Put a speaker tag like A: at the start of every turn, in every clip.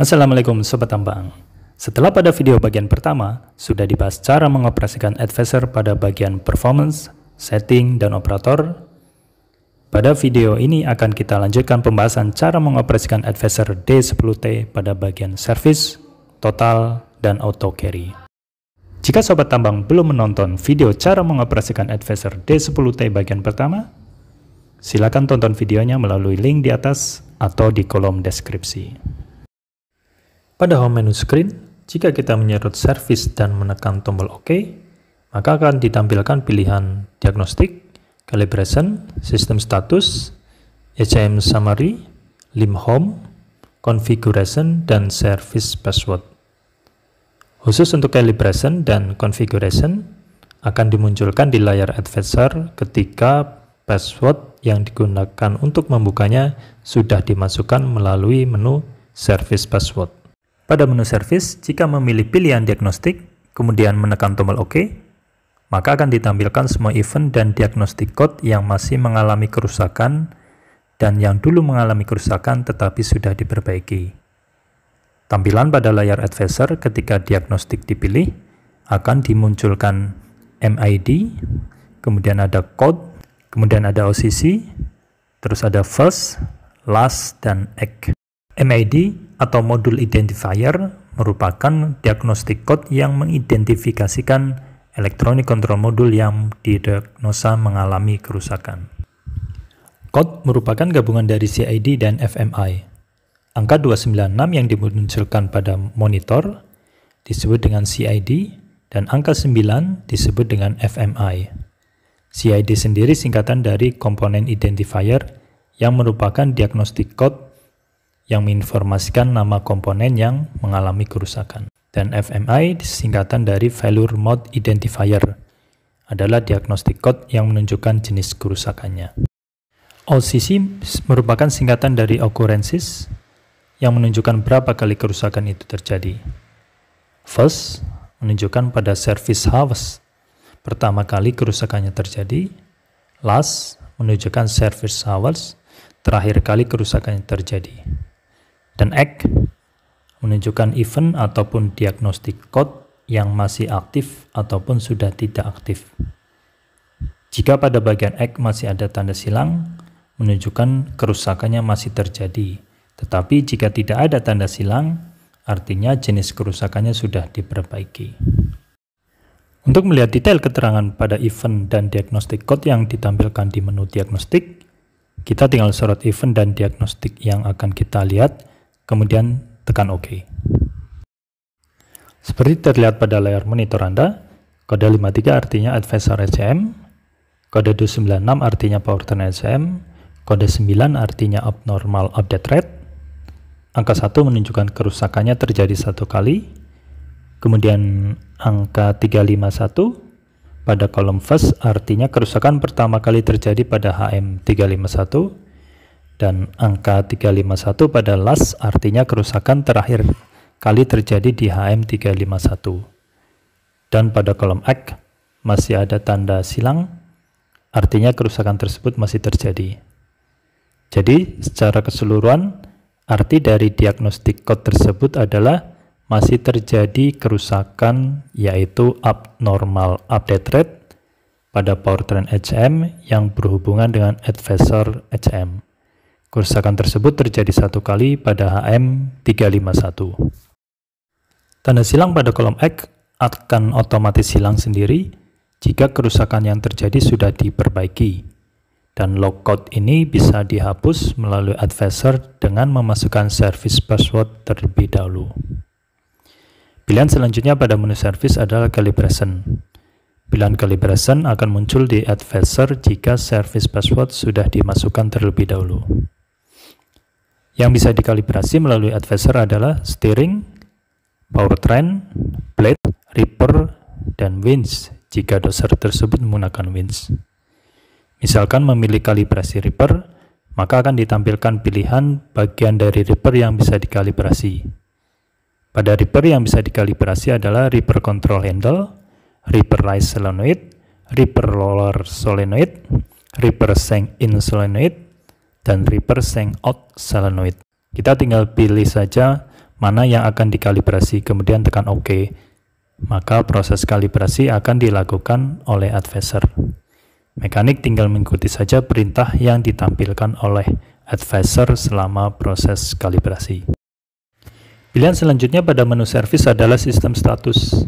A: Assalamualaikum Sobat Tambang. Setelah pada video bagian pertama, sudah dibahas cara mengoperasikan advisor pada bagian performance, setting, dan operator. Pada video ini akan kita lanjutkan pembahasan cara mengoperasikan advisor D10T pada bagian service, total, dan auto carry. Jika Sobat Tambang belum menonton video cara mengoperasikan advisor D10T bagian pertama, silakan tonton videonya melalui link di atas atau di kolom deskripsi. Pada home menu screen, jika kita menyerut service dan menekan tombol OK, maka akan ditampilkan pilihan diagnostik, calibration, system status, HM summary, lim home, configuration, dan service password. Khusus untuk calibration dan configuration akan dimunculkan di layar advisor ketika password yang digunakan untuk membukanya sudah dimasukkan melalui menu service password. Pada menu service, jika memilih pilihan diagnostik, kemudian menekan tombol OK, maka akan ditampilkan semua event dan diagnostik code yang masih mengalami kerusakan dan yang dulu mengalami kerusakan tetapi sudah diperbaiki. Tampilan pada layar advisor ketika diagnostik dipilih akan dimunculkan MID, kemudian ada code, kemudian ada OCC, terus ada first, last, dan egg. MID atau modul identifier merupakan diagnostik code yang mengidentifikasikan elektronik kontrol modul yang didiagnosa mengalami kerusakan. Code merupakan gabungan dari CID dan FMI. Angka 296 yang dimunculkan pada monitor disebut dengan CID dan angka 9 disebut dengan FMI. CID sendiri singkatan dari komponen identifier yang merupakan diagnostik code yang menginformasikan nama komponen yang mengalami kerusakan. Dan FMI singkatan dari Failure Mode Identifier adalah diagnostik code yang menunjukkan jenis kerusakannya. OCC merupakan singkatan dari occurrences yang menunjukkan berapa kali kerusakan itu terjadi. First, menunjukkan pada service harvest pertama kali kerusakannya terjadi. Last, menunjukkan service hours terakhir kali kerusakannya terjadi dan X menunjukkan event ataupun diagnostik code yang masih aktif ataupun sudah tidak aktif. Jika pada bagian X masih ada tanda silang, menunjukkan kerusakannya masih terjadi. Tetapi jika tidak ada tanda silang, artinya jenis kerusakannya sudah diperbaiki. Untuk melihat detail keterangan pada event dan diagnostik code yang ditampilkan di menu diagnostik, kita tinggal sorot event dan diagnostik yang akan kita lihat kemudian tekan OK. Seperti terlihat pada layar monitor Anda, kode 53 artinya Advisor SCM, kode 296 artinya Powertrain SCM, kode 9 artinya Abnormal Update Rate, angka 1 menunjukkan kerusakannya terjadi satu kali, kemudian angka 351 pada kolom first artinya kerusakan pertama kali terjadi pada HM351 dan angka 351 pada last artinya kerusakan terakhir kali terjadi di HM351. Dan pada kolom X masih ada tanda silang, artinya kerusakan tersebut masih terjadi. Jadi, secara keseluruhan, arti dari diagnostik code tersebut adalah masih terjadi kerusakan yaitu abnormal update rate pada powertrain HM yang berhubungan dengan advisor HM. Kerusakan tersebut terjadi satu kali pada HM351. Tanda silang pada kolom X akan otomatis hilang sendiri jika kerusakan yang terjadi sudah diperbaiki. Dan log code ini bisa dihapus melalui advisor dengan memasukkan service password terlebih dahulu. Pilihan selanjutnya pada menu service adalah calibration. Pilihan calibration akan muncul di advisor jika service password sudah dimasukkan terlebih dahulu. Yang bisa dikalibrasi melalui advisor adalah steering, powertrain, blade, ripper, dan winch jika doser tersebut menggunakan winch. Misalkan memilih kalibrasi ripper, maka akan ditampilkan pilihan bagian dari ripper yang bisa dikalibrasi. Pada ripper yang bisa dikalibrasi adalah ripper control handle, ripper rise solenoid, ripper roller solenoid, ripper sink in solenoid, dan reversing out solenoid. Kita tinggal pilih saja mana yang akan dikalibrasi, kemudian tekan OK. Maka proses kalibrasi akan dilakukan oleh advisor. Mekanik tinggal mengikuti saja perintah yang ditampilkan oleh advisor selama proses kalibrasi. Pilihan selanjutnya pada menu service adalah sistem status.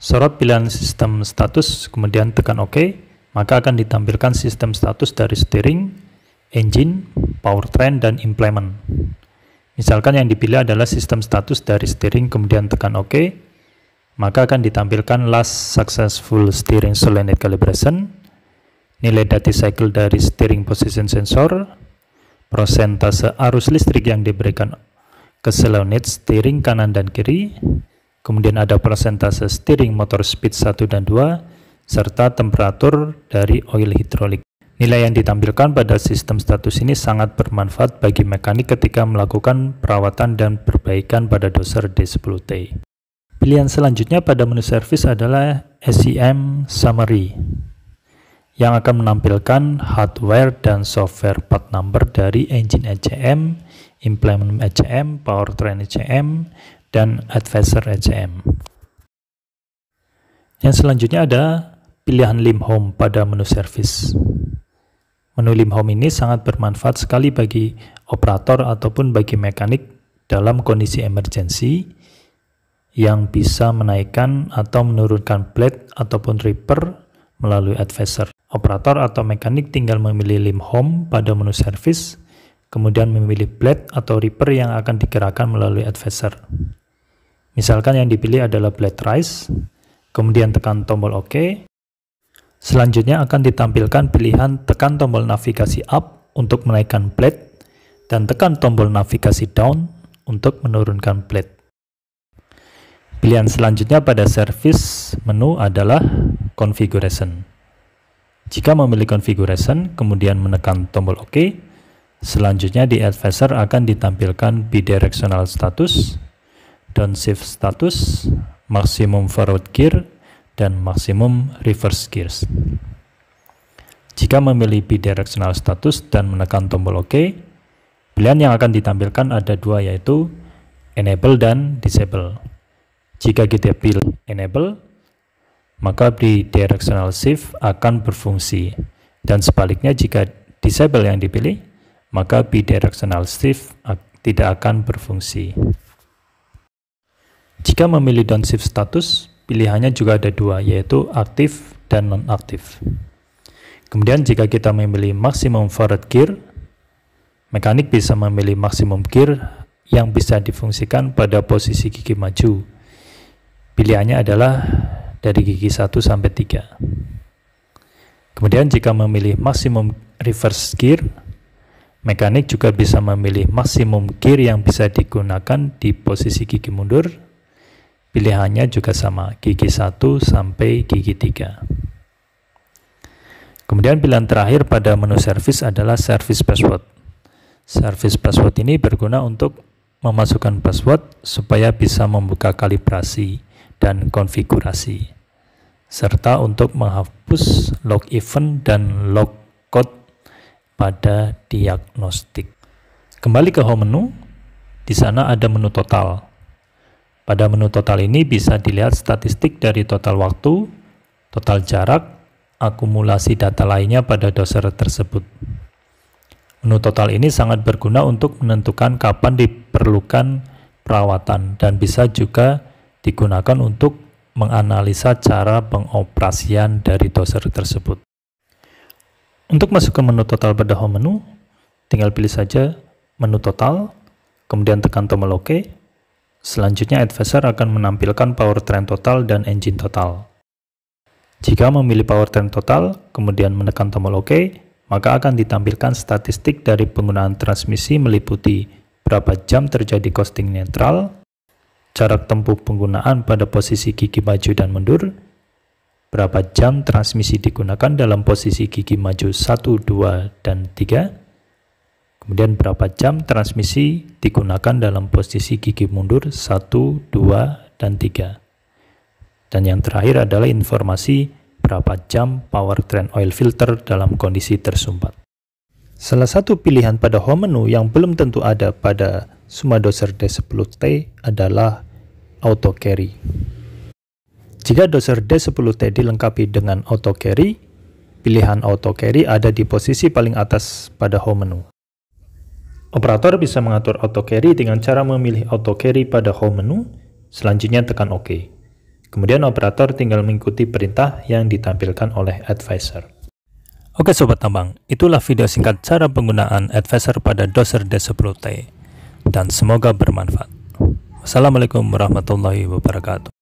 A: Sorot pilihan sistem status, kemudian tekan OK, maka akan ditampilkan sistem status dari steering, engine, powertrain, dan implement. Misalkan yang dipilih adalah sistem status dari steering kemudian tekan OK, maka akan ditampilkan last successful steering solenoid calibration, nilai data cycle dari steering position sensor, persentase arus listrik yang diberikan ke solenoid steering kanan dan kiri, kemudian ada persentase steering motor speed 1 dan 2, serta temperatur dari oil hidrolik. Nilai yang ditampilkan pada sistem status ini sangat bermanfaat bagi mekanik ketika melakukan perawatan dan perbaikan pada doser D10T. Pilihan selanjutnya pada menu service adalah SEM Summary yang akan menampilkan hardware dan software part number dari engine ECM, implement ECM, powertrain ECM, dan advisor ECM. Yang selanjutnya ada pilihan lim home pada menu service. Menu Limhom ini sangat bermanfaat sekali bagi operator ataupun bagi mekanik dalam kondisi emergensi yang bisa menaikkan atau menurunkan blade ataupun ripper melalui advisor. Operator atau mekanik tinggal memilih Lim home pada menu service, kemudian memilih blade atau ripper yang akan digerakkan melalui advisor. Misalkan yang dipilih adalah blade rise, kemudian tekan tombol OK, Selanjutnya akan ditampilkan pilihan tekan tombol navigasi up untuk menaikkan plate dan tekan tombol navigasi down untuk menurunkan plate. Pilihan selanjutnya pada service menu adalah configuration. Jika memilih configuration, kemudian menekan tombol OK, selanjutnya di advisor akan ditampilkan bidirectional status, downshift status, maximum forward gear, dan maksimum reverse gears. Jika memilih bidirectional status dan menekan tombol OK, pilihan yang akan ditampilkan ada dua yaitu enable dan disable. Jika kita pilih enable, maka bidirectional shift akan berfungsi. Dan sebaliknya jika disable yang dipilih, maka bidirectional shift tidak akan berfungsi. Jika memilih downshift status, pilihannya juga ada dua, yaitu aktif dan nonaktif. Kemudian jika kita memilih maksimum forward gear, mekanik bisa memilih maksimum gear yang bisa difungsikan pada posisi gigi maju. Pilihannya adalah dari gigi 1 sampai 3. Kemudian jika memilih maksimum reverse gear, mekanik juga bisa memilih maksimum gear yang bisa digunakan di posisi gigi mundur Pilihannya juga sama, gigi 1 sampai gigi 3. Kemudian pilihan terakhir pada menu service adalah service password. Service password ini berguna untuk memasukkan password supaya bisa membuka kalibrasi dan konfigurasi, serta untuk menghapus log event dan log code pada diagnostik. Kembali ke home menu, di sana ada menu total. Pada menu total ini bisa dilihat statistik dari total waktu, total jarak, akumulasi data lainnya pada doser tersebut. Menu total ini sangat berguna untuk menentukan kapan diperlukan perawatan dan bisa juga digunakan untuk menganalisa cara pengoperasian dari doser tersebut. Untuk masuk ke menu total pada home menu, tinggal pilih saja menu total, kemudian tekan tombol OK, Selanjutnya Advisor akan menampilkan Power Trend total dan engine total. Jika memilih Power Trend total, kemudian menekan tombol OK, maka akan ditampilkan statistik dari penggunaan transmisi meliputi berapa jam terjadi costing netral, jarak tempuh penggunaan pada posisi gigi maju dan mundur, berapa jam transmisi digunakan dalam posisi gigi maju 1, 2, dan 3, Kemudian berapa jam transmisi digunakan dalam posisi gigi mundur 1, 2, dan 3. Dan yang terakhir adalah informasi berapa jam powertrain oil filter dalam kondisi tersumbat. Salah satu pilihan pada home menu yang belum tentu ada pada doser D10T adalah auto carry. Jika doser D10T dilengkapi dengan auto carry, pilihan auto carry ada di posisi paling atas pada home menu. Operator bisa mengatur auto carry dengan cara memilih auto carry pada home menu, selanjutnya tekan OK. Kemudian operator tinggal mengikuti perintah yang ditampilkan oleh advisor. Oke sobat tambang, itulah video singkat cara penggunaan advisor pada Doser D10T dan semoga bermanfaat. Wassalamualaikum warahmatullahi wabarakatuh.